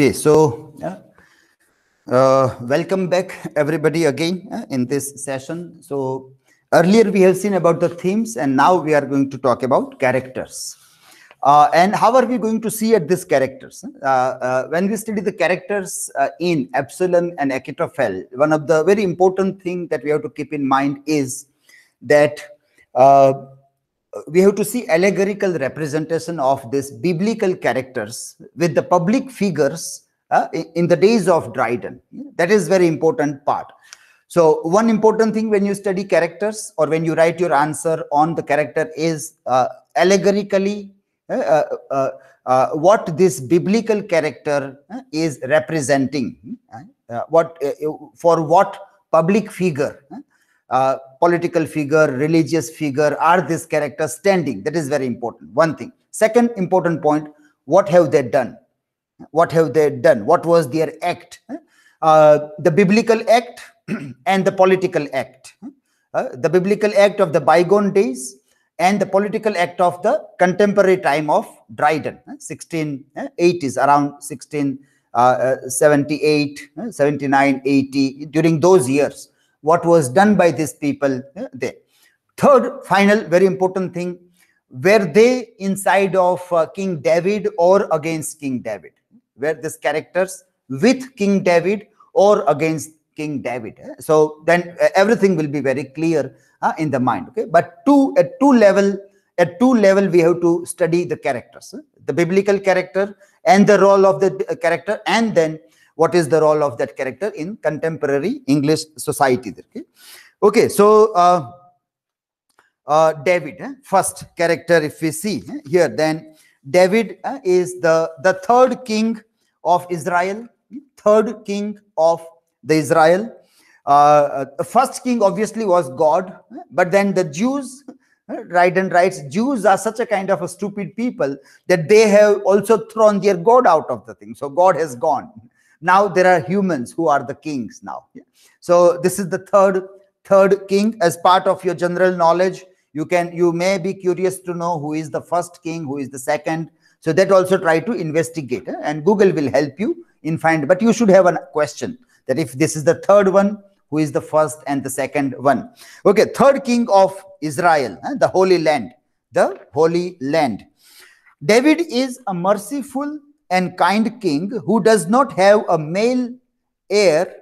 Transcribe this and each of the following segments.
Okay, so uh, uh, welcome back everybody again uh, in this session. So earlier we have seen about the themes and now we are going to talk about characters. Uh, and how are we going to see at these characters? Uh, uh, when we study the characters in Epsilon and Achitophel, one of the very important thing that we have to keep in mind is that uh, we have to see allegorical representation of this biblical characters with the public figures uh, in the days of Dryden. That is very important part. So one important thing when you study characters or when you write your answer on the character is uh, allegorically uh, uh, uh what this biblical character is representing, what for what public figure uh, political figure, religious figure, are these characters standing? That is very important. One thing. Second important point, what have they done? What have they done? What was their act? Uh, the biblical act and the political act. Uh, the biblical act of the bygone days and the political act of the contemporary time of Dryden, 1680s, uh, uh, around 1678, 79, 80, during those years what was done by these people eh, there. Third, final, very important thing, were they inside of uh, King David or against King David? Were these characters with King David or against King David? Eh? So then uh, everything will be very clear uh, in the mind. Okay, but two at two level at two level we have to study the characters, eh? the biblical character and the role of the uh, character, and then what is the role of that character in contemporary English society. Okay, okay so uh, uh, David, eh? first character if we see eh? here, then David eh, is the, the third king of Israel, eh, third king of the Israel. Uh, uh, the first king obviously was God, eh, but then the Jews, eh, right and writes Jews are such a kind of a stupid people that they have also thrown their God out of the thing. So God has gone. Now there are humans who are the kings now. So this is the third third king as part of your general knowledge. You can you may be curious to know who is the first king, who is the second. So that also try to investigate eh? and Google will help you in find. But you should have a question that if this is the third one, who is the first and the second one. Okay, third king of Israel, eh? the Holy Land, the Holy Land. David is a merciful and kind king who does not have a male heir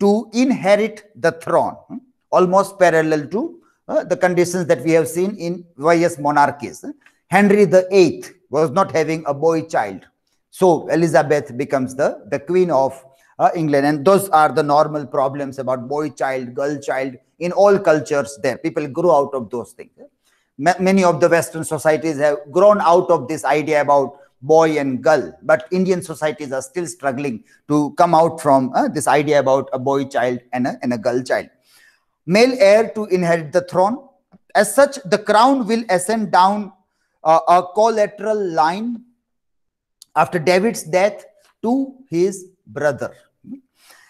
to inherit the throne, hmm? almost parallel to uh, the conditions that we have seen in various monarchies. Henry VIII was not having a boy child. So Elizabeth becomes the, the queen of uh, England. And those are the normal problems about boy child, girl child in all cultures there. People grew out of those things. Ma many of the Western societies have grown out of this idea about boy and girl. But Indian societies are still struggling to come out from uh, this idea about a boy child and a, and a girl child. Male heir to inherit the throne. As such, the crown will ascend down uh, a collateral line after David's death to his brother.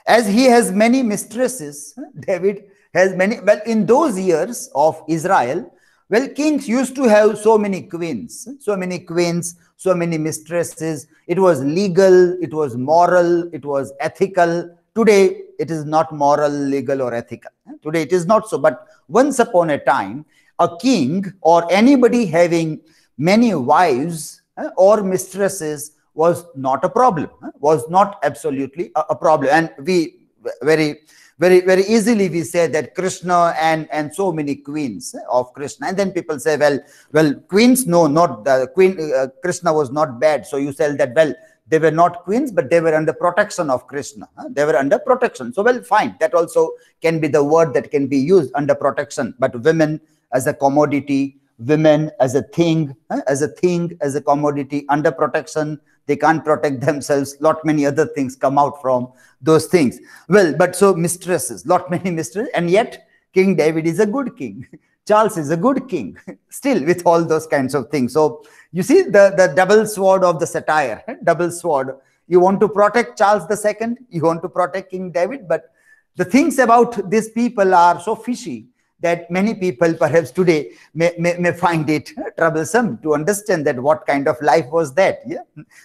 As he has many mistresses, David has many, well, in those years of Israel, well, kings used to have so many queens, so many queens, so many mistresses. It was legal, it was moral, it was ethical. Today, it is not moral, legal, or ethical. Today, it is not so. But once upon a time, a king or anybody having many wives eh, or mistresses was not a problem, eh, was not absolutely a problem. And we very very very easily we say that krishna and and so many queens eh, of krishna and then people say well well queens no not the queen uh, krishna was not bad so you say that well they were not queens but they were under protection of krishna huh? they were under protection so well fine that also can be the word that can be used under protection but women as a commodity women as a thing huh? as a thing as a commodity under protection they can't protect themselves lot many other things come out from those things well but so mistresses lot many mistresses and yet king david is a good king charles is a good king still with all those kinds of things so you see the the double sword of the satire double sword you want to protect charles ii you want to protect king david but the things about these people are so fishy that many people perhaps today may, may, may find it troublesome to understand that what kind of life was that. Yeah?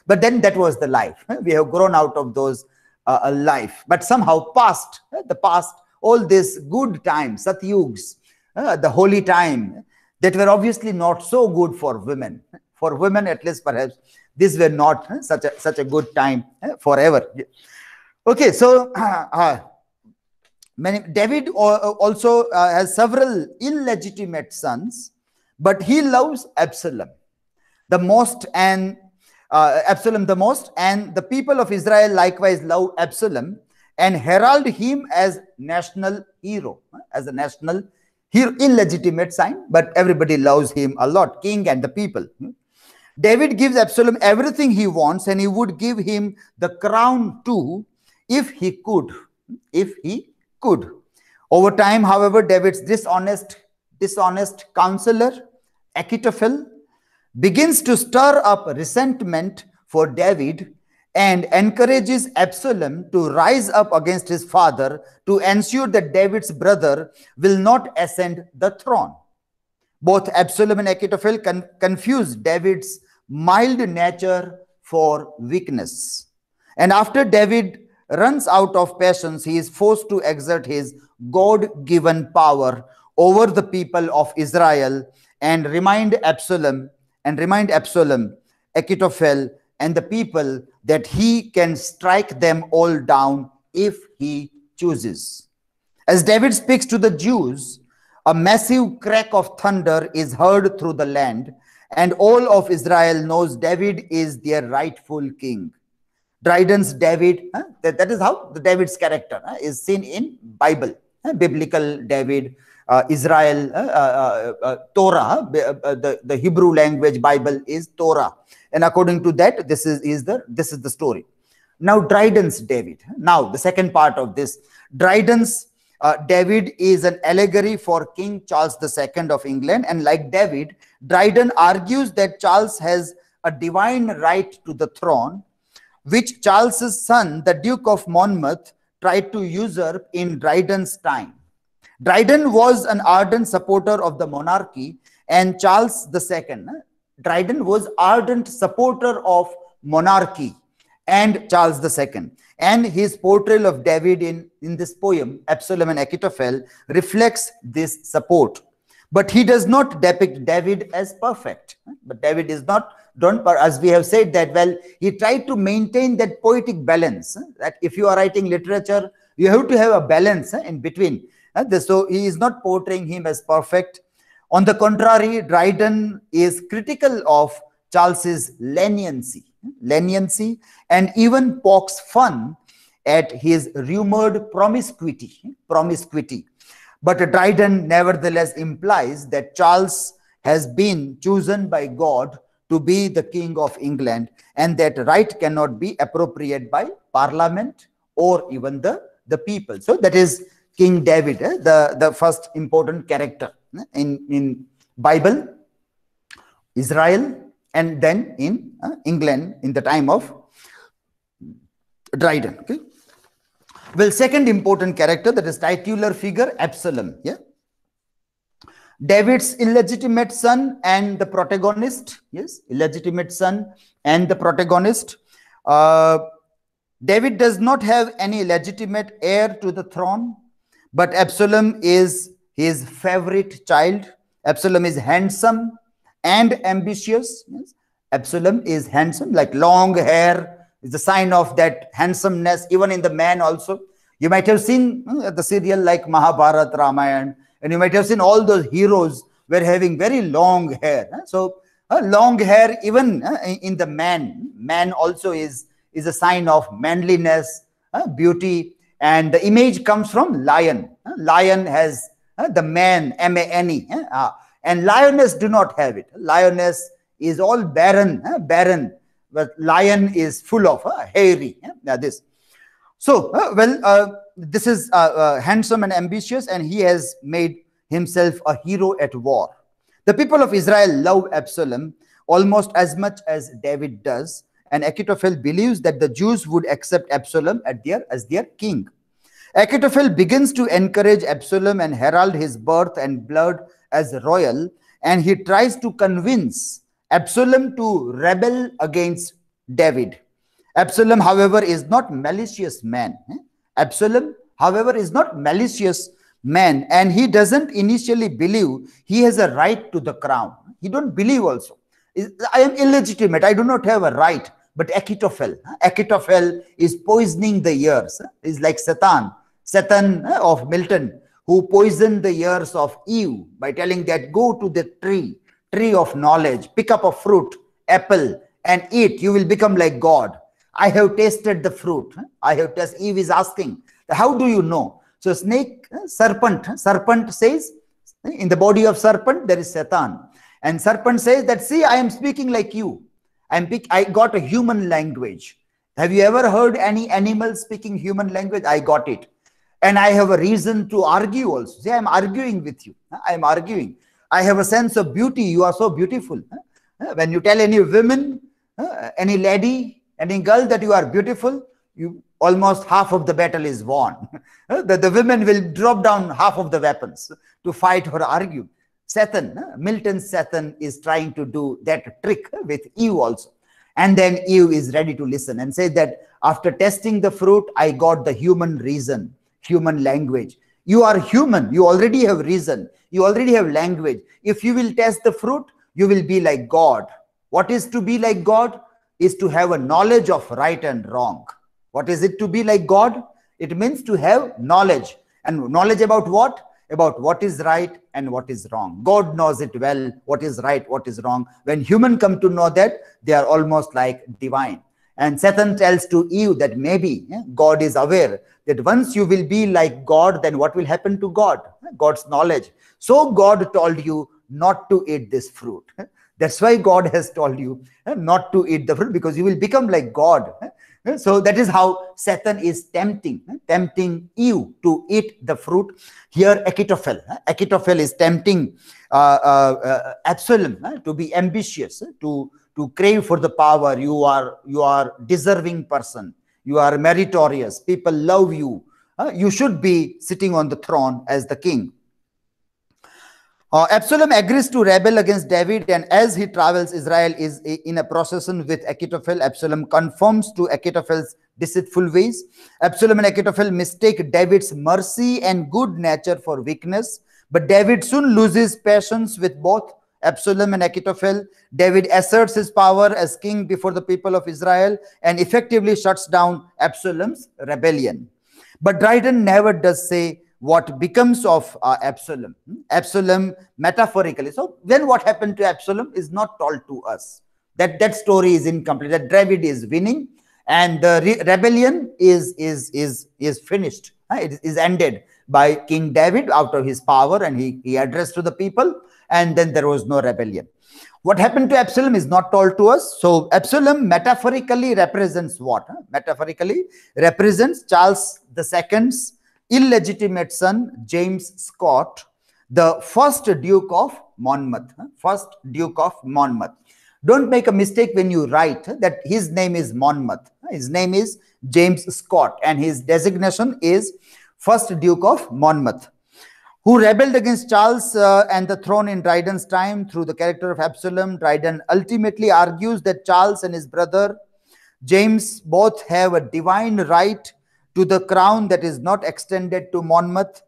But then that was the life. We have grown out of those uh, uh life. But somehow past, uh, the past, all these good times, satyugs, uh, the holy time, that were obviously not so good for women. For women, at least perhaps, these were not uh, such, a, such a good time forever. Okay, so uh, Many, David also uh, has several illegitimate sons, but he loves Absalom the most and uh, Absalom the most, and the people of Israel likewise love Absalom and herald him as national hero, as a national hero, illegitimate sign, but everybody loves him a lot, king and the people. Hmm. David gives Absalom everything he wants, and he would give him the crown too if he could, hmm, if he good. Over time, however, David's dishonest, dishonest counselor, Achitophel, begins to stir up resentment for David and encourages Absalom to rise up against his father to ensure that David's brother will not ascend the throne. Both Absalom and Achitophel con confuse David's mild nature for weakness. And after David runs out of patience, he is forced to exert his God given power over the people of Israel and remind Absalom and remind Absalom, Achitophel, and the people that he can strike them all down if he chooses. As David speaks to the Jews, a massive crack of thunder is heard through the land, and all of Israel knows David is their rightful king. Dryden's David. Huh? That, that is how the David's character huh, is seen in Bible, huh? biblical David, uh, Israel, uh, uh, uh, Torah, uh, the, the Hebrew language Bible is Torah. And according to that, this is, is the this is the story. Now Dryden's David. Now the second part of this. Dryden's uh, David is an allegory for King Charles II of England. And like David, Dryden argues that Charles has a divine right to the throne which Charles's son, the Duke of Monmouth, tried to usurp in Dryden's time. Dryden was an ardent supporter of the monarchy and Charles II. Dryden was ardent supporter of monarchy and Charles II. And his portrayal of David in, in this poem, Absalom and Achitophel, reflects this support. But he does not depict David as perfect. But David is not, don't, as we have said that, well, he tried to maintain that poetic balance, that if you are writing literature, you have to have a balance in between. So he is not portraying him as perfect. On the contrary, Dryden is critical of Charles's leniency, leniency, and even pokes fun at his rumored promiscuity, promiscuity. But Dryden nevertheless implies that Charles has been chosen by God to be the King of England and that right cannot be appropriated by Parliament or even the, the people. So that is King David, eh? the, the first important character eh, in, in Bible, Israel, and then in uh, England in the time of Dryden. Okay? Well, second important character that is titular figure Absalom. Yeah. David's illegitimate son and the protagonist. Yes, illegitimate son and the protagonist. Uh, David does not have any legitimate heir to the throne, but Absalom is his favorite child. Absalom is handsome and ambitious. Yes. Absalom is handsome, like long hair, is the sign of that handsomeness, even in the man also. You might have seen hmm, the serial like Mahabharata, Ramayana, and you might have seen all those heroes were having very long hair. Huh? So uh, long hair, even in the man, man also is, is a sign of manliness, beauty, and the image comes from lion. lion has the man, M-A-N-E, ah. and lioness do not have it. Lioness is all barren, barren, the lion is full of uh, hairy. Yeah? this. So, uh, well, uh, this is uh, handsome and ambitious, and he has made himself a hero at war. The people of Israel love Absalom almost as much as David does, and Achitophel believes that the Jews would accept Absalom their, as their king. Achitophel begins to encourage Absalom and herald his birth and blood as royal, and he tries to convince Absalom to rebel against David. Absalom, however, is not malicious man. Eh? Absalom, however, is not malicious man and he doesn't initially believe he has a right to the crown. He don't believe also. I am illegitimate. I do not have a right. But Achitophel, eh? Achitophel is poisoning the ears. Eh? Is like Satan, Satan of Milton, who poisoned the ears of Eve by telling that go to the tree tree of knowledge, pick up a fruit, apple, and eat. You will become like God. I have tasted the fruit. I have tasted. Eve is asking, how do you know? So snake, uh, serpent, uh, serpent says, in the body of serpent, there is Satan. And serpent says that, see, I am speaking like you. I'm I got a human language. Have you ever heard any animal speaking human language? I got it. And I have a reason to argue also. See, I'm arguing with you. I'm arguing. I have a sense of beauty. You are so beautiful. When you tell any woman, any lady, any girl that you are beautiful, you almost half of the battle is won. the, the women will drop down half of the weapons to fight or argue. Satan, Milton Satan is trying to do that trick with Eve also. And then Eve is ready to listen and say that after testing the fruit, I got the human reason, human language. You are human. You already have reason. You already have language. If you will taste the fruit, you will be like God. What is to be like God? Is to have a knowledge of right and wrong. What is it to be like God? It means to have knowledge. And knowledge about what? About what is right and what is wrong. God knows it well, what is right, what is wrong. When human come to know that, they are almost like divine. And Satan tells to Eve that maybe yeah, God is aware that once you will be like God, then what will happen to God? Eh, God's knowledge. So God told you not to eat this fruit. Eh, that's why God has told you eh, not to eat the fruit because you will become like God. So that is how Satan is tempting, tempting you to eat the fruit. Here, Achitophel, Achitophel is tempting uh, uh, uh Absalom to be ambitious, to to crave for the power you are you are deserving person you are meritorious people love you uh, you should be sitting on the throne as the king uh, Absalom agrees to rebel against David, and as he travels, Israel is in a procession with Achitophel. Absalom conforms to Achitophel's deceitful ways. Absalom and Achitophel mistake David's mercy and good nature for weakness, but David soon loses patience with both. Absalom and Achitophel. David asserts his power as king before the people of Israel and effectively shuts down Absalom's rebellion. But Dryden never does say what becomes of uh, Absalom. Hmm? Absalom metaphorically. So then what happened to Absalom is not told to us. That, that story is incomplete, that David is winning and the re rebellion is, is, is, is finished. It is ended by King David out of his power and he, he addressed to the people and then there was no rebellion. What happened to Absalom is not told to us. So Absalom metaphorically represents what? Huh? Metaphorically represents Charles II's illegitimate son, James Scott, the first Duke of Monmouth. Huh? First Duke of Monmouth. Don't make a mistake when you write huh? that his name is Monmouth. His name is James Scott and his designation is first Duke of Monmouth who rebelled against Charles uh, and the throne in Dryden's time through the character of Absalom. Dryden ultimately argues that Charles and his brother James both have a divine right to the crown that is not extended to Monmouth.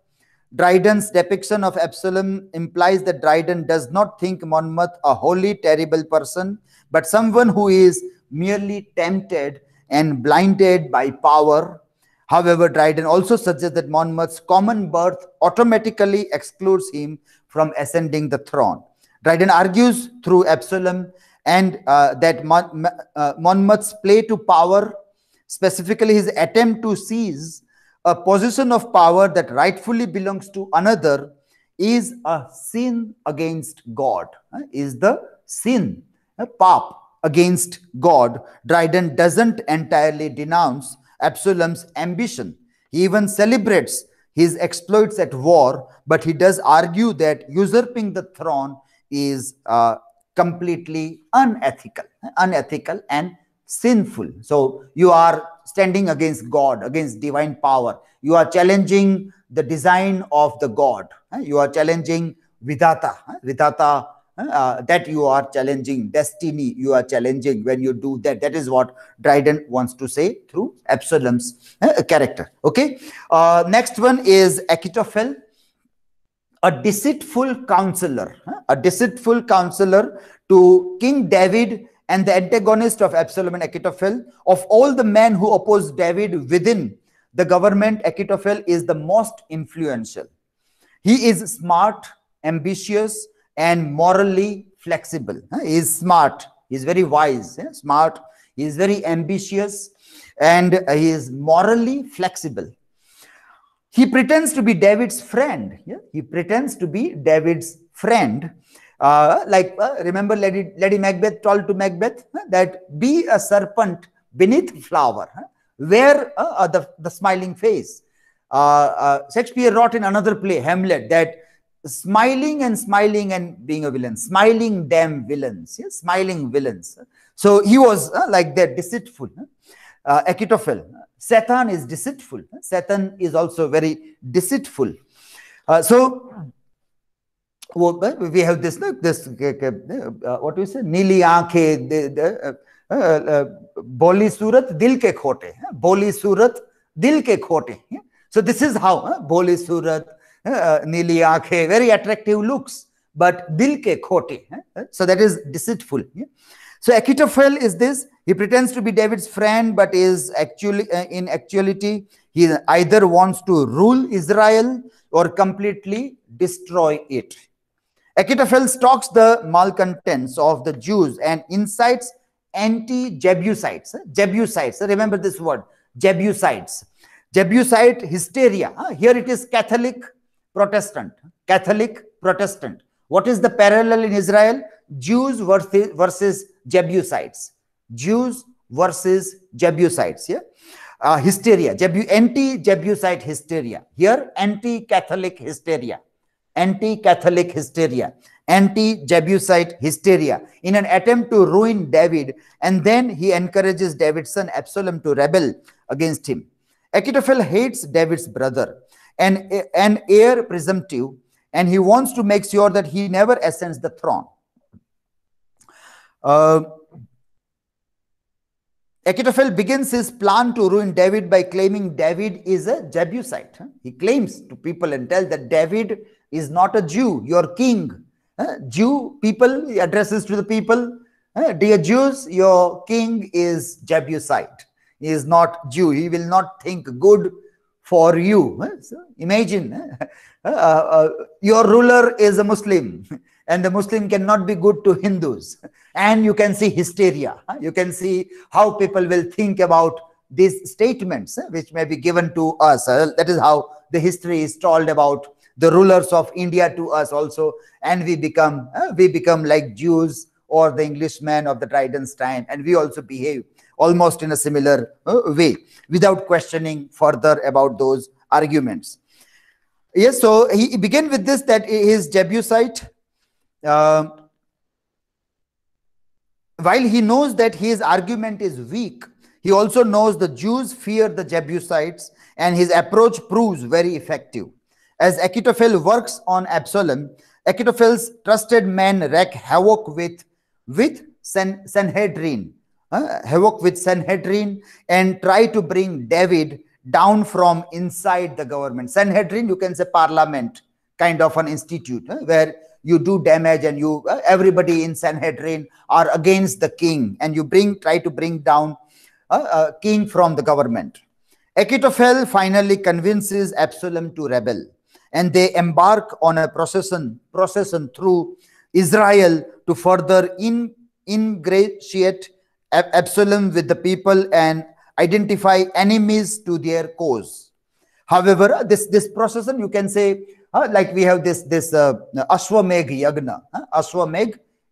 Dryden's depiction of Absalom implies that Dryden does not think Monmouth a wholly terrible person, but someone who is merely tempted and blinded by power However, Dryden also suggests that Monmouth's common birth automatically excludes him from ascending the throne. Dryden argues through Absalom and uh, that Mon uh, Monmouth's play to power, specifically his attempt to seize a position of power that rightfully belongs to another, is a sin against God, uh, is the sin, a uh, pap against God. Dryden doesn't entirely denounce Absalom's ambition. He even celebrates his exploits at war, but he does argue that usurping the throne is uh, completely unethical, unethical and sinful. So you are standing against God, against divine power. You are challenging the design of the God. You are challenging Vidata. Vidata uh, that you are challenging destiny you are challenging when you do that that is what dryden wants to say through absalom's uh, character okay uh, next one is achitophel a deceitful counselor a deceitful counselor to king david and the antagonist of absalom and achitophel of all the men who oppose david within the government achitophel is the most influential he is smart ambitious and morally flexible. He is smart. He is very wise. Smart. He is very ambitious and uh, he is morally flexible. He pretends to be David's friend. He pretends to be David's friend. Uh, like uh, remember lady, lady macbeth told to macbeth that be a serpent beneath flower huh? where uh, the, the smiling face uh, shakespeare wrote in another play hamlet that smiling and smiling and being a villain, smiling damn villains, yeah? smiling villains. So he was uh, like that, deceitful. Uh, Achitophel, Satan is deceitful. Satan is also very deceitful. Uh, so uh, we have this, this uh, uh, uh, what do you say? Nili aankhe, boli surat dil ke khote. Boli surat dil ke khote. So this is how, boli surat uh, neeli aankhe, very attractive looks, but dil ke khote. So that is deceitful. So Achitophel is this. He pretends to be David's friend, but is actually uh, in actuality he either wants to rule Israel or completely destroy it. Achitophel stalks the malcontents of the Jews and incites anti-Jebusites. Jebusites, remember this word, Jebusites. Jebusite hysteria. Here it is Catholic Protestant, Catholic, Protestant. What is the parallel in Israel? Jews versus, versus Jebusites. Jews versus Jebusites. Yeah? Uh, hysteria, Jebu anti-Jebusite hysteria. Here, anti-Catholic hysteria. Anti-Catholic hysteria. Anti-Jebusite hysteria. In an attempt to ruin David, and then he encourages David's son Absalom to rebel against him. Achitophel hates David's brother and an heir presumptive and he wants to make sure that he never ascends the throne uh, Achitophel begins his plan to ruin David by claiming David is a Jebusite. He claims to people and tells that David is not a Jew, your king. Jew people, he addresses to the people, dear Jews, your king is Jebusite. He is not Jew. He will not think good for you. imagine uh, uh, your ruler is a Muslim and the Muslim cannot be good to Hindus. And you can see hysteria. You can see how people will think about these statements which may be given to us. Uh, that is how the history is told about the rulers of India to us also. And we become, we become like Jews or the Englishmen of the Trident's time. And we also behave almost in a similar uh, way without questioning further about those arguments. Yes, so he began with this that his Jebusite, uh, um, while he knows that his argument is weak, he also knows the Jews fear the Jebusites and his approach proves very effective. As Achitophel works on Absalom, Achitophel's trusted men wreak havoc with, with Sanhedrin, havoc with Sanhedrin and try to bring David down from inside the government. Sanhedrin, you can say parliament, kind of an institute where you do damage and you uh, everybody in Sanhedrin are against the king and you bring try to bring down a king from the government. Achitophel finally convinces Absalom to rebel and they embark on a procession procession through Israel to further in, ingratiate Absalom with the people and identify enemies to their cause. However, this, this procession, you can say, uh, like we have this, this uh, Yagna, uh,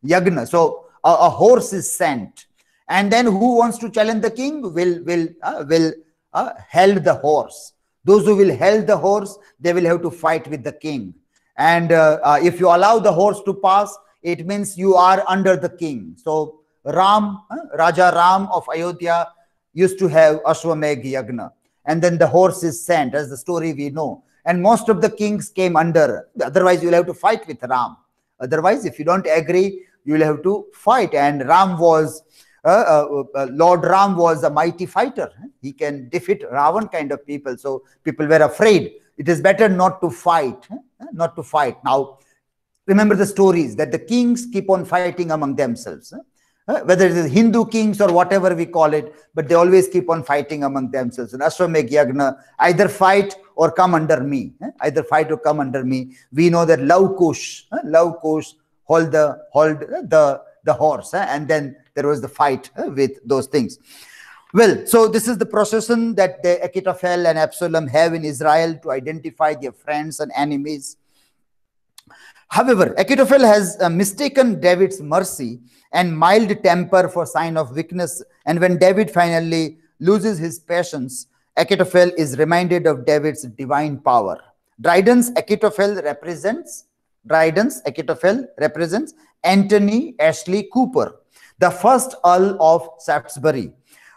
Yagna. So a horse is sent. And then who wants to challenge the king will, will, uh, will uh, held the horse. Those who will held the horse, they will have to fight with the king. And uh, uh, if you allow the horse to pass, it means you are under the king. So Ram, huh? Raja Ram of Ayodhya used to have Ashwamedh Yagna. And then the horse is sent, as the story we know. And most of the kings came under. Otherwise, you'll have to fight with Ram. Otherwise, if you don't agree, you'll have to fight. And Ram was, uh, uh, uh, Lord Ram was a mighty fighter. He can defeat Ravan kind of people. So people were afraid. It is better not to fight, not to fight. Now, remember the stories that the kings keep on fighting among themselves whether it is Hindu kings or whatever we call it, but they always keep on fighting among themselves. And Ashwamedh Yagna, either fight or come under me. Either fight or come under me. We know that Love Kush, Kush hold the hold the the horse, and then there was the fight with those things. Well, so this is the procession that the Achitophel and Absalom have in Israel to identify their friends and enemies However, Achitophel has uh, mistaken David's mercy and mild temper for sign of weakness. And when David finally loses his patience, Achitophel is reminded of David's divine power. Dryden's Achitophel represents Dryden's Achitophel represents Anthony Ashley Cooper, the first Earl of Shaftesbury,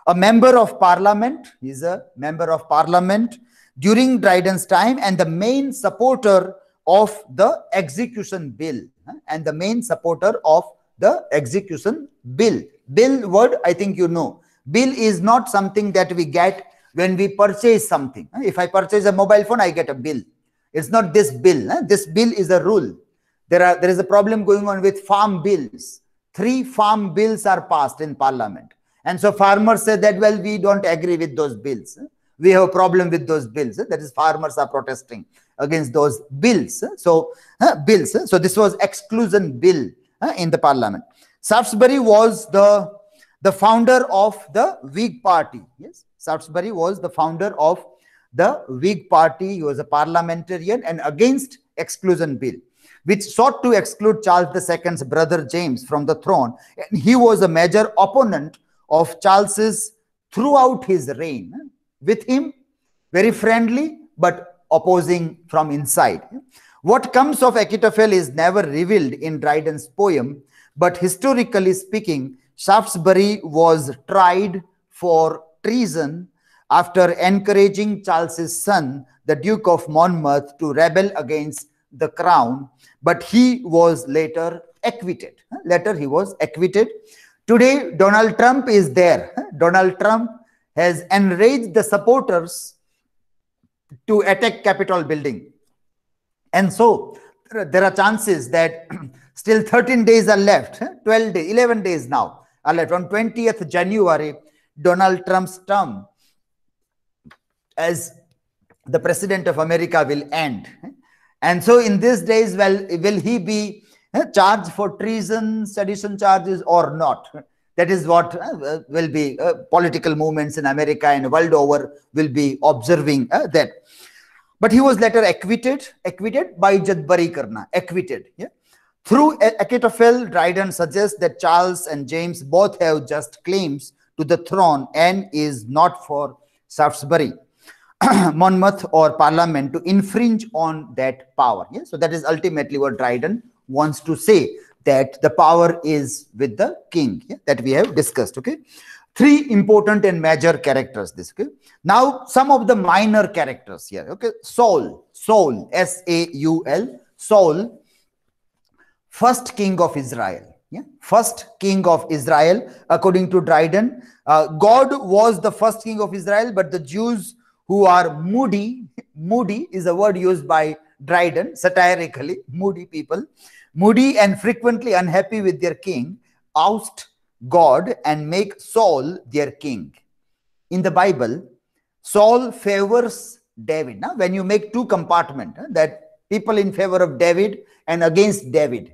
a member of Parliament. He's a member of Parliament during Dryden's time and the main supporter of the execution bill and the main supporter of the execution bill. Bill word, I think you know. Bill is not something that we get when we purchase something. If I purchase a mobile phone, I get a bill. It's not this bill. This bill is a rule. There, are, there is a problem going on with farm bills. Three farm bills are passed in parliament. And so farmers say that, well, we don't agree with those bills. We have a problem with those bills. That is, farmers are protesting against those bills. So bills. So this was exclusion bill in the parliament. Shaftesbury was the the founder of the Whig Party. Yes, Shaftesbury was the founder of the Whig Party. He was a parliamentarian and against exclusion bill, which sought to exclude Charles II's brother James from the throne. And he was a major opponent of Charles's throughout his reign. With him, very friendly, but opposing from inside. What comes of Achitophel is never revealed in Dryden's poem, but historically speaking, Shaftesbury was tried for treason after encouraging Charles's son, the Duke of Monmouth, to rebel against the crown, but he was later acquitted. Later, he was acquitted. Today, Donald Trump is there. Donald Trump has enraged the supporters to attack Capitol building. And so there are chances that still 13 days are left, 12 days, 11 days now are left. On 20th January, Donald Trump's term as the president of America will end. And so in these days, well, will he be charged for treason, sedition charges or not? That is what uh, will be uh, political movements in America and world over will be observing uh, that. But he was later acquitted, acquitted by Jadbari Karna, acquitted. Yeah? Through Achitophel, Dryden suggests that Charles and James both have just claims to the throne and is not for Shaftesbury, Monmouth or Parliament to infringe on that power. Yeah? So that is ultimately what Dryden wants to say that the power is with the king yeah, that we have discussed okay three important and major characters this okay now some of the minor characters here okay saul saul s a u l saul first king of israel yeah first king of israel according to dryden uh, god was the first king of israel but the jews who are moody moody is a word used by dryden satirically moody people Moody and frequently unhappy with their king, oust God and make Saul their king. In the Bible, Saul favors David. Now, when you make two compartment, that people in favor of David and against David,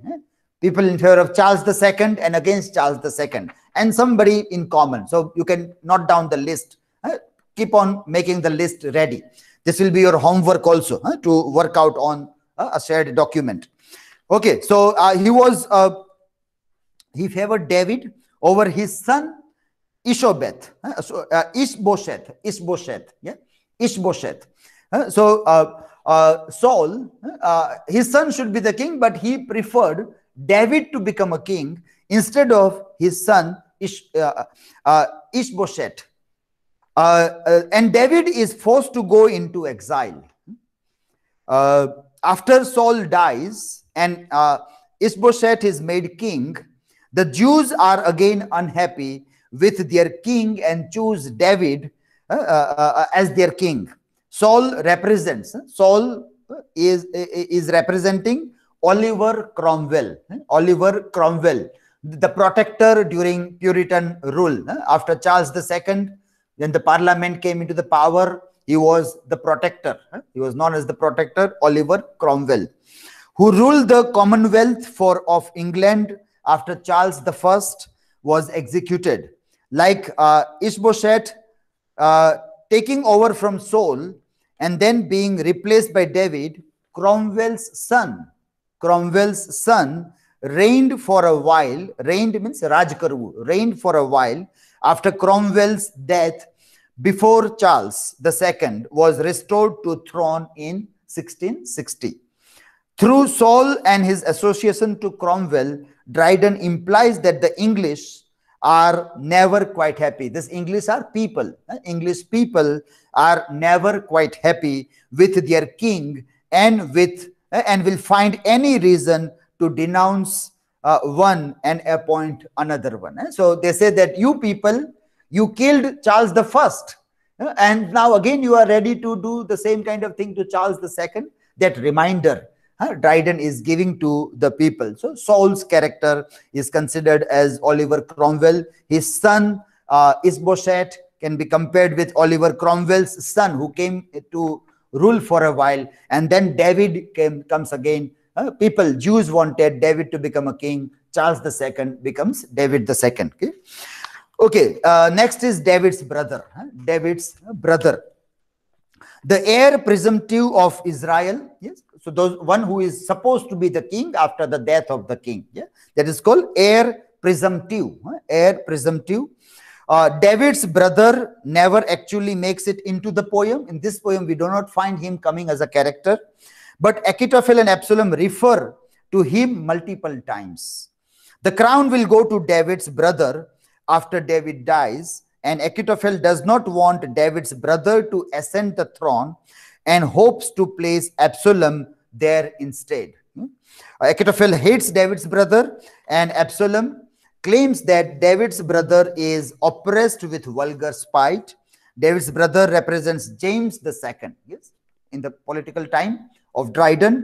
people in favor of Charles II and against Charles II, and somebody in common. So you can note down the list. Keep on making the list ready. This will be your homework also to work out on uh, a shared document. Okay, so uh, he was, uh, he favored David over his son Ishobeth, uh, so, uh, Ishbosheth, Ishbosheth, yeah, Ishbosheth. so uh, uh Saul, uh, his son should be the king, but he preferred David to become a king instead of his son Ish, uh, Ishbosheth. and David is forced to go into exile. after Saul dies, and uh, Ishbosheth is made king, the Jews are again unhappy with their king and choose David uh, uh, uh as their king. Saul represents, Saul uh, is, is representing Oliver Cromwell, Oliver Cromwell, the protector during Puritan rule. After Charles II, when the parliament came into the power, he was the protector. He was known as the protector, Oliver Cromwell who ruled the Commonwealth for of England after Charles I was executed. Like uh, Ishbosheth uh, taking over from Saul and then being replaced by David, Cromwell's son, Cromwell's son reigned for a while, reigned means Rajkaru, reigned for a while after Cromwell's death before Charles II was restored to throne in 1660. Through Saul and his association to Cromwell, Dryden implies that the English are never quite happy. This English are people. English people are never quite happy with their king and with and will find any reason to denounce uh, one and appoint another one. Eh? So they say that you people, you killed Charles the First, and now again you are ready to do the same kind of thing to Charles the Second. That reminder Dryden is giving to the people. So Saul's character is considered as Oliver Cromwell. His son uh, can be compared with Oliver Cromwell's son who came to rule for a while. And then David came, comes again. Uh, people, Jews wanted David to become a king. Charles II becomes David II. Okay, okay uh, next is David's brother. Huh? David's brother. The heir presumptive of Israel. Yes so those one who is supposed to be the king after the death of the king yeah that is called heir presumptive huh? heir presumptive uh, david's brother never actually makes it into the poem in this poem we do not find him coming as a character but achitophel and absalom refer to him multiple times the crown will go to david's brother after david dies and achitophel does not want david's brother to ascend the throne and hopes to place Absalom there instead. Hmm? Achitophel hates David's brother, and Absalom claims that David's brother is oppressed with vulgar spite. David's brother represents James II. Yes, in the political time of Dryden,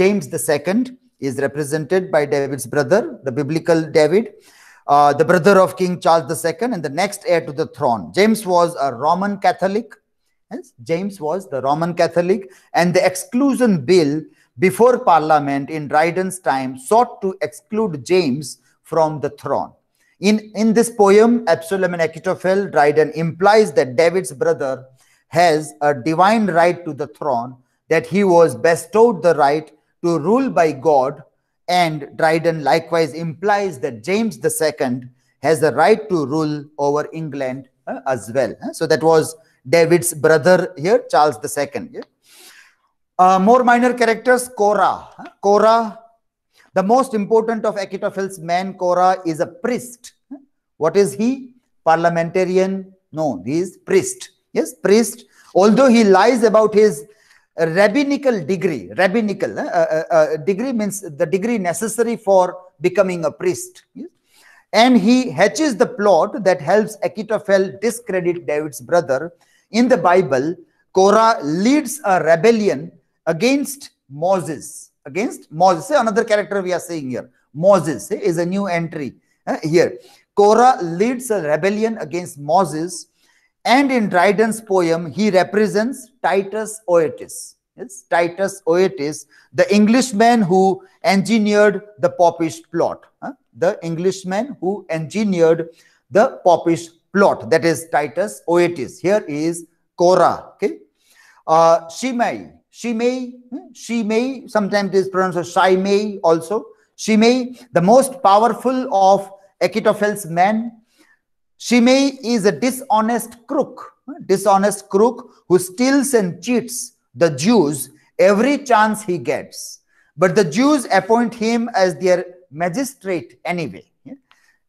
James II is represented by David's brother, the biblical David, uh, the brother of King Charles II, and the next heir to the throne. James was a Roman Catholic Hence, James was the Roman Catholic and the exclusion bill before parliament in Dryden's time sought to exclude James from the throne. In, in this poem, Absalom and Achitophel, Dryden implies that David's brother has a divine right to the throne, that he was bestowed the right to rule by God, and Dryden likewise implies that James II has the right to rule over England uh, as well. Uh, so that was David's brother here, Charles II. Yeah? Uh, more minor characters, Cora. Huh? the most important of Achitophel's men, Cora is a priest. What is he? Parliamentarian? No, he is priest. Yes, priest. Although he lies about his rabbinical degree. Rabbinical uh, uh, uh, degree means the degree necessary for becoming a priest. Yes? And he hatches the plot that helps Achitophel discredit David's brother in the Bible, Korah leads a rebellion against Moses. Against Moses. Another character we are seeing here. Moses eh, is a new entry eh, here. Korah leads a rebellion against Moses. And in Dryden's poem, he represents Titus Oetis. Yes, Titus Oetis, the Englishman who engineered the popish plot. Huh? The Englishman who engineered the popish plot, that is Titus Oetis. Here is Cora. Okay. Uh, Shimei, Shimei, hmm, Shimei, sometimes is pronounced as Shimei also. Shimei, the most powerful of Achitophel's men. Shimei is a dishonest crook, hmm, dishonest crook who steals and cheats the Jews every chance he gets. But the Jews appoint him as their magistrate anyway.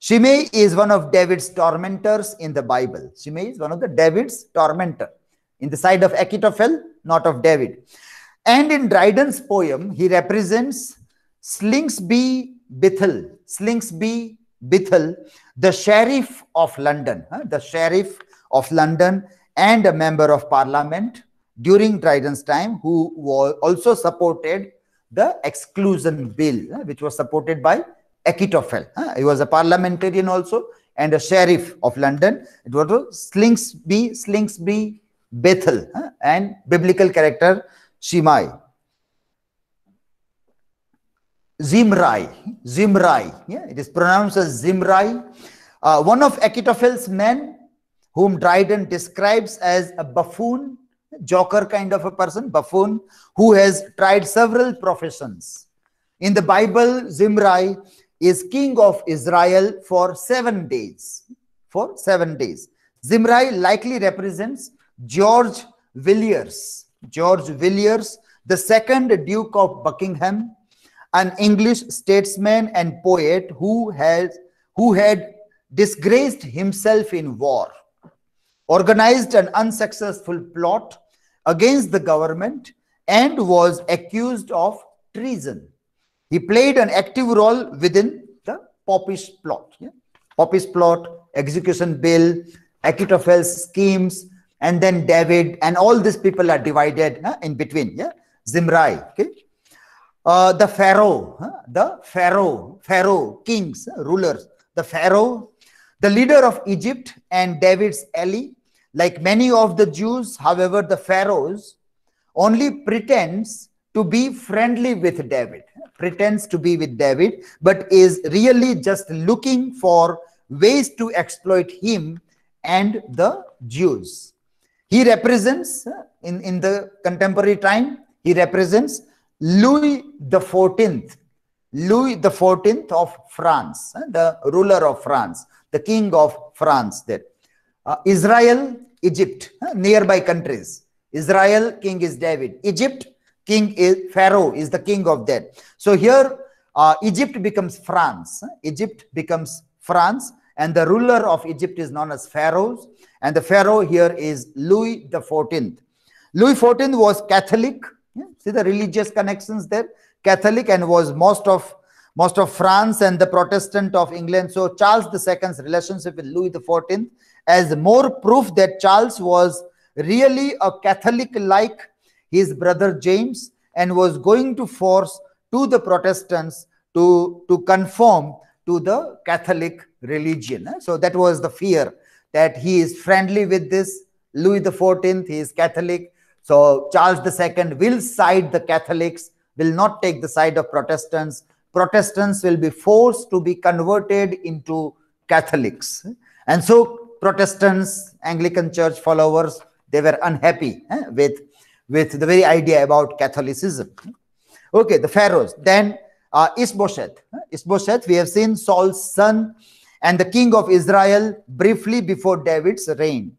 Shimei is one of David's tormentors in the Bible. Shimei is one of the David's tormentor in the side of Achitophel, not of David. And in Dryden's poem, he represents Slingsby Bithel, Slingsby Bithel, the sheriff of London, huh? the sheriff of London and a member of parliament during Dryden's time who also supported the exclusion bill, huh? which was supported by Achitophel. Huh? He was a parliamentarian also and a sheriff of London. It was Slingsby, Slingsby Bethel huh? and biblical character Shimai, Zimri, Zimri, yeah, it is pronounced as Zimri. Uh, one of Achitophel's men, whom Dryden describes as a buffoon, joker kind of a person, buffoon, who has tried several professions. In the Bible, Zimri is king of Israel for seven days. For seven days. Zimri likely represents George Villiers. George Villiers, the second Duke of Buckingham, an English statesman and poet who, has, who had disgraced himself in war, organized an unsuccessful plot against the government, and was accused of treason. He played an active role within the Poppy's plot. Yeah? Poppy's plot, execution bill, Achitophel's schemes, and then David, and all these people are divided in between. Yeah? Zimri, okay? Uh, the Pharaoh, the Pharaoh, Pharaoh, kings, rulers, the Pharaoh, the leader of Egypt and David's ally. Like many of the Jews, however, the Pharaohs only pretends to be friendly with David, pretends to be with David, but is really just looking for ways to exploit him and the Jews. He represents, in, in the contemporary time, he represents Louis the Fourteenth, Louis the Fourteenth of France, the ruler of France, the king of France there. Uh, Israel, Egypt, nearby countries. Israel, king is David. Egypt, King is Pharaoh is the king of that. So here uh, Egypt becomes France. Egypt becomes France and the ruler of Egypt is known as Pharaohs. And the Pharaoh here is Louis the 14th. Louis XIV was Catholic. see the religious connections there. Catholic and was most of most of France and the Protestant of England. So Charles II's relationship with Louis XIV as more proof that Charles was really a Catholic-like his brother James and was going to force to the Protestants to, to conform to the Catholic religion. Eh? So that was the fear that he is friendly with this Louis XIV, he is Catholic. So Charles II will side the Catholics, will not take the side of Protestants. Protestants will be forced to be converted into Catholics. And so Protestants, Anglican church followers, they were unhappy eh, with with the very idea about Catholicism. Okay, the pharaohs. Then uh, Isbosheth. we have seen Saul's son and the king of Israel briefly before David's reign.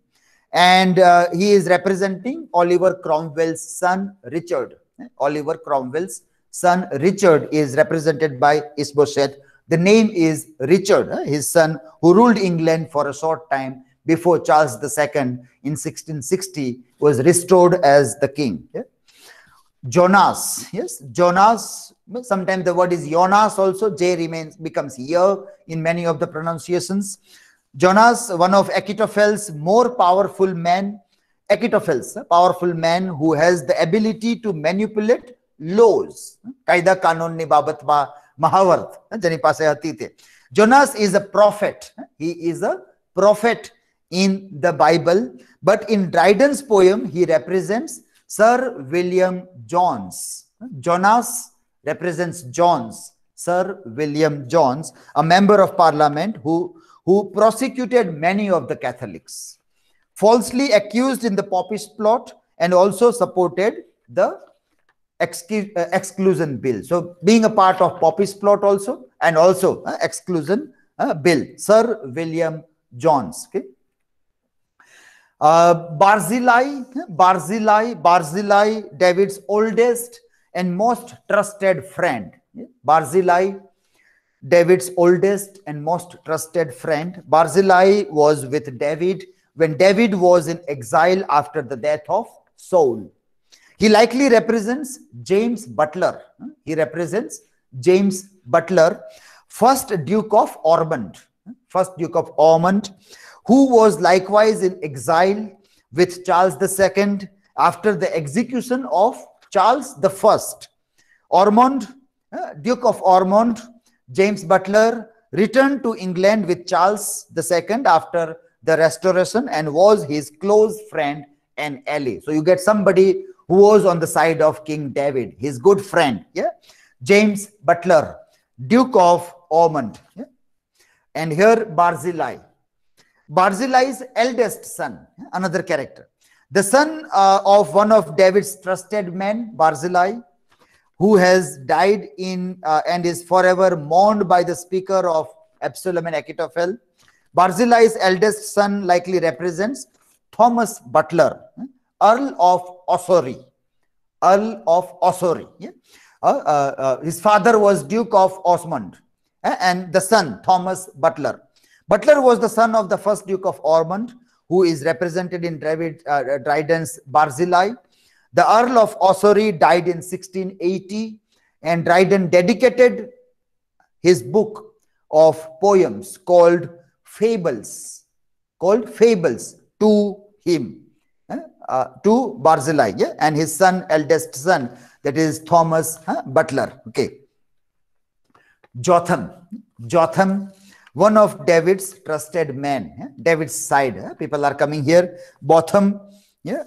And uh, he is representing Oliver Cromwell's son, Richard. Oliver Cromwell's son, Richard, is represented by Isbosheth. The name is Richard, his son, who ruled England for a short time before Charles II in 1660 was restored as the king. Yeah? Jonas, yes, Jonas. Sometimes the word is Jonas also. J remains becomes here in many of the pronunciations. Jonas, one of Achitophel's more powerful men, Achitophel's powerful man who has the ability to manipulate laws. Kaida kanon, ni babatma mahavarth. Jani Jonas is a prophet. He is a prophet in the Bible, but in Dryden's poem, he represents Sir William Johns. Jonas represents Johns, Sir William Johns, a member of parliament who, who prosecuted many of the Catholics, falsely accused in the Popish plot and also supported the uh, exclusion bill. So being a part of Popish plot also and also uh, exclusion uh, bill, Sir William Johns. Okay? Uh, Barzillai, Barzillai, Barzillai, David's oldest and most trusted friend. Barzillai, David's oldest and most trusted friend. Barzillai was with David when David was in exile after the death of Saul. He likely represents James Butler. He represents James Butler, first Duke of Ormond. First Duke of Ormond who was likewise in exile with Charles II after the execution of Charles I. Ormond, uh, Duke of Ormond, James Butler, returned to England with Charles II after the restoration and was his close friend and ally. So you get somebody who was on the side of King David, his good friend, yeah? James Butler, Duke of Ormond. Yeah? And here Barzillai, Barzillai's eldest son, another character, the son uh, of one of David's trusted men, Barzillai, who has died in uh, and is forever mourned by the speaker of Absalom and Achitophel. Barzillai's eldest son likely represents Thomas Butler, Earl of Ossory. Earl of Ossory. Yeah? Uh, uh, uh his father was Duke of Osmond eh, and the son, Thomas Butler Butler was the son of the first Duke of Ormond, who is represented in uh, Dryden's Barzillai. The Earl of Ossory died in 1680, and Dryden dedicated his book of poems called Fables, called Fables to him, uh, to Barzillai, yeah? and his son, eldest son, that is Thomas huh, Butler. Okay. Jotham. Jotham one of David's trusted men, yeah? David's side. Yeah? People are coming here. Botham, yeah.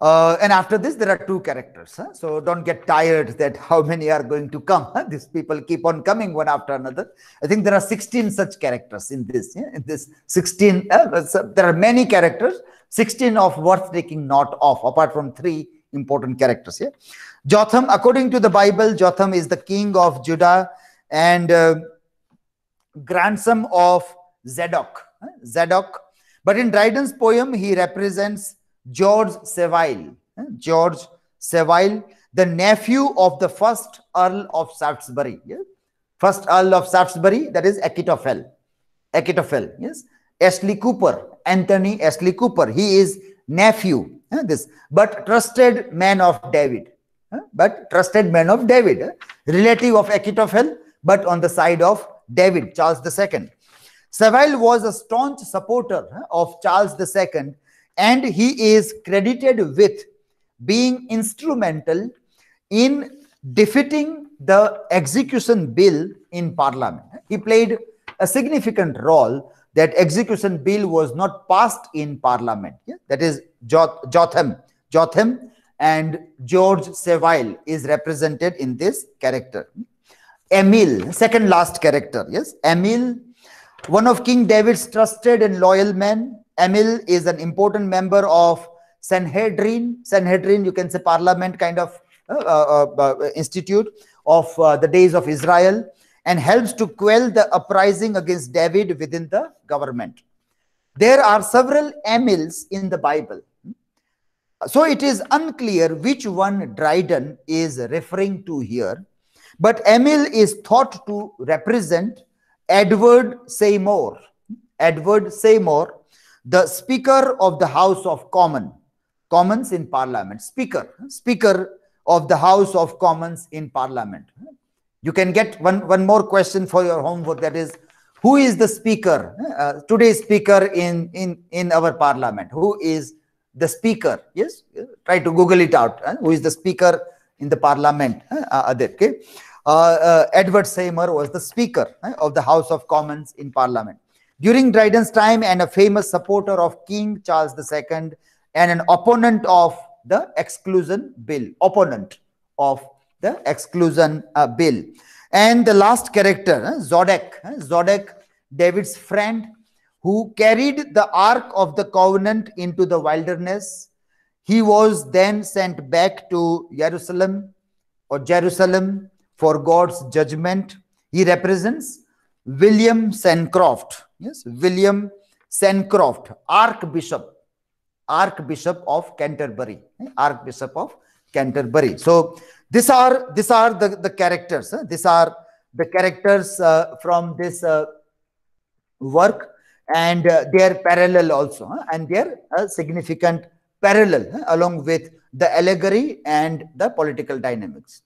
Uh, and after this, there are two characters. Huh? Eh? So don't get tired that how many are going to come. Huh? Eh? These people keep on coming one after another. I think there are 16 such characters in this. Yeah? In this 16, uh, there are many characters, 16 of worth taking note of, apart from three important characters. Yeah? Jotham, according to the Bible, Jotham is the king of Judah and uh, grandson of Zadok. Zadok. But in Dryden's poem, he represents George Savile. George Savile, the nephew of the first Earl of Shaftesbury. Yeah? First Earl of Shaftesbury, that is Achitophel. Achitophel, yes. Ashley Cooper, Anthony Ashley Cooper. He is nephew, this, but trusted man of David. But trusted man of David, relative of Achitophel, but on the side of David, Charles II. Savile was a staunch supporter of Charles II and he is credited with being instrumental in defeating the execution bill in parliament. He played a significant role that execution bill was not passed in parliament. Yeah? That is Jotham. Jotham and George Savile is represented in this character. Emil, second last character, yes? Emil, one of King David's trusted and loyal men. Emil is an important member of Sanhedrin. Sanhedrin, you can say parliament kind of uh, uh, uh, uh institute of uh, the days of Israel and helps to quell the uprising against David within the government. There are several Emils in the Bible. So it is unclear which one Dryden is referring to here. But Emil is thought to represent Edward Seymour. Edward Seymour, the Speaker of the House of Commons, Commons in Parliament. Speaker, Speaker of the House of Commons in Parliament. You can get one, one more question for your homework that is, who is the Speaker, uh, today's Speaker in, in, in our Parliament? Who is the Speaker? Yes, try to Google it out. Huh? Who is the Speaker in the Parliament? Uh, okay. Uh, uh, Edward Seymour was the Speaker eh, of the House of Commons in Parliament. During Dryden's time and a famous supporter of King Charles II and an opponent of the exclusion bill, opponent of the exclusion uh, bill. And the last character, uh, Zodek, eh, Zodek, David's friend, who carried the Ark of the Covenant into the wilderness. He was then sent back to Jerusalem or Jerusalem for God's judgment. He represents William Sancroft. Yes, William Sancroft, Archbishop, Archbishop of Canterbury, eh, Archbishop of Canterbury. So these are these are the the characters. Huh? Eh, these are the characters uh, from this uh, work and uh, their parallel also, huh? Eh, and their significant parallel huh? along with the allegory and the political dynamics.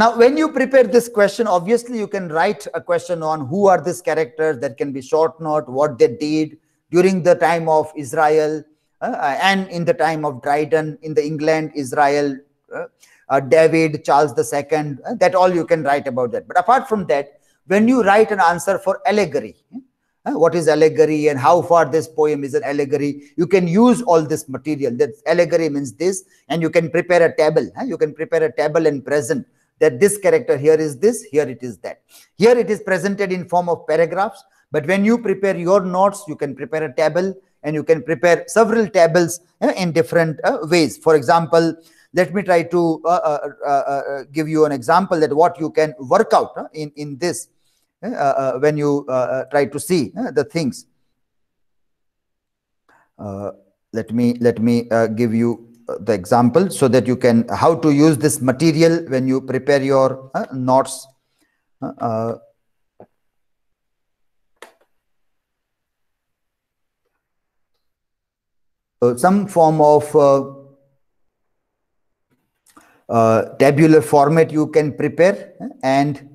Now, when you prepare this question, obviously you can write a question on who are these characters that can be short note, what they did during the time of Israel uh, uh and in the time of Dryden, in the England, Israel, uh, uh, David, Charles II, uh, that all you can write about that. But apart from that, when you write an answer for allegory, uh, what is allegory and how far this poem is an allegory you can use all this material that allegory means this and you can prepare a table you can prepare a table and present that this character here is this, here it is that. Here it is presented in form of paragraphs, but when you prepare your notes, you can prepare a table and you can prepare several tables uh, in different uh, ways. For example, let me try to uh, uh, uh, uh, give you an example that what you can work out eh, in, in this when you try to see the things. let me let me give you the example so that you can how to use this material when you prepare your uh, knots uh, uh, some form of uh, uh, tabular format you can prepare uh, and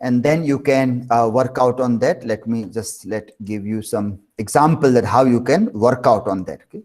and then you can work out on that let me just let give you some example that how you can work out on that okay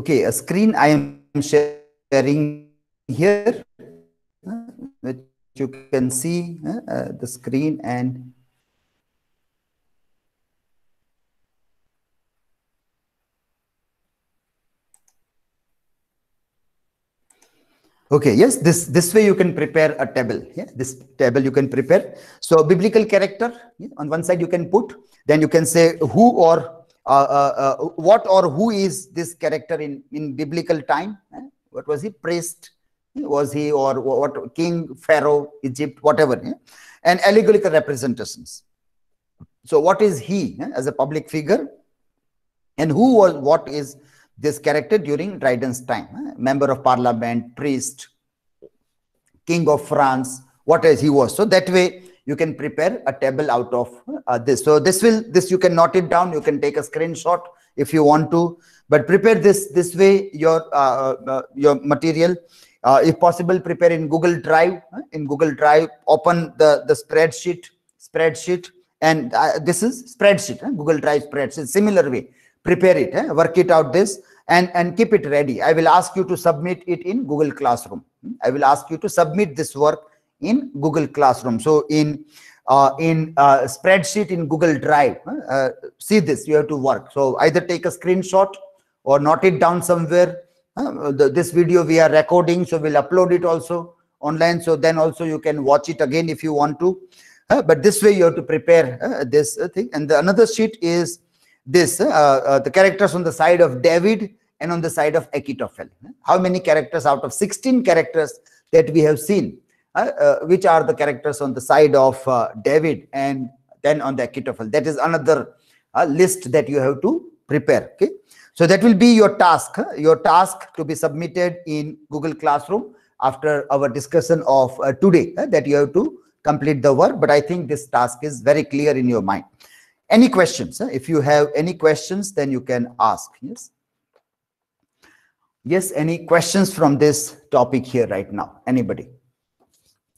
Okay, a screen I am sharing here, which you can see uh, uh, the screen and okay yes this this way you can prepare a table yeah this table you can prepare so biblical character yeah? on one side you can put then you can say who or uh, uh, uh, what or who is this character in, in biblical time? Eh? What was he? Priest? Was he or what? King, Pharaoh, Egypt, whatever. Eh? And allegorical representations. So what is he eh, as a public figure? And who was, what is this character during Dryden's time? Member of parliament, priest, king of France, what as he was. So that way, you can prepare a table out of uh, this. So this will, this you can note it down. You can take a screenshot if you want to, but prepare this, this way your, uh, uh your material. Uh, if possible, prepare in Google Drive, in Google Drive, open the, the spreadsheet, spreadsheet, and uh, this is spreadsheet, Google Drive spreadsheet, similar way. Prepare it, work it out this and and keep it ready i will ask you to submit it in google classroom hmm? i will ask you to submit this work in Google Classroom. So in uh, in uh, spreadsheet in Google Drive, uh, see this, you have to work. So either take a screenshot or note it down somewhere. The, this video we are recording, so we'll upload it also online. So then also you can watch it again if you want to. but this way you have to prepare this uh, thing. And the, another sheet is this, uh, uh, the characters on the side of David and on the side of Achitophel. How many characters out of 16 characters that we have seen? Uh, uh, which are the characters on the side of uh, David and then on the Achitophel. That is another list that you have to prepare. Okay. So that will be your task, your task to be submitted in Google Classroom after our discussion of uh, today uh, that you have to complete the work. But I think this task is very clear in your mind. Any questions? if you have any questions, then you can ask. Yes. Yes. Any questions from this topic here right now? Anybody?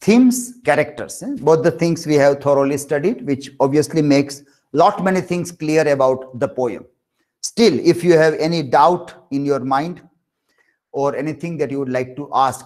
themes, characters, eh? both the things we have thoroughly studied, which obviously makes lot many things clear about the poem. Still, if you have any doubt in your mind or anything that you would like to ask,